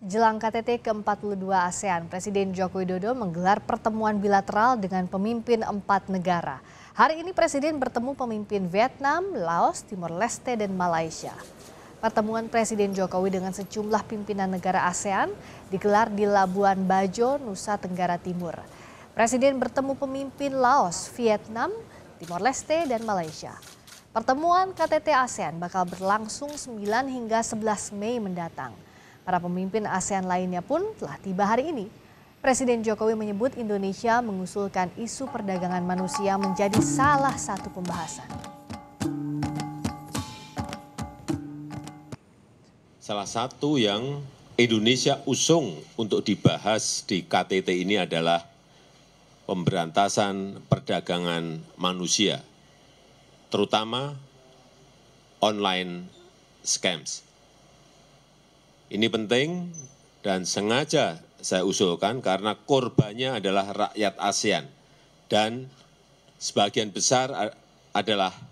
Jelang KTT ke-42 ASEAN, Presiden Joko Widodo menggelar pertemuan bilateral dengan pemimpin empat negara. Hari ini Presiden bertemu pemimpin Vietnam, Laos, Timor Leste, dan Malaysia. Pertemuan Presiden Jokowi dengan sejumlah pimpinan negara ASEAN digelar di Labuan Bajo, Nusa Tenggara Timur. Presiden bertemu pemimpin Laos, Vietnam, Timor Leste, dan Malaysia. Pertemuan KTT ASEAN bakal berlangsung 9 hingga 11 Mei mendatang. Para pemimpin ASEAN lainnya pun telah tiba hari ini. Presiden Jokowi menyebut Indonesia mengusulkan isu perdagangan manusia menjadi salah satu pembahasan. Salah satu yang Indonesia usung untuk dibahas di KTT ini adalah pemberantasan perdagangan manusia, terutama online scams. Ini penting dan sengaja saya usulkan karena korbannya adalah rakyat ASEAN dan sebagian besar adalah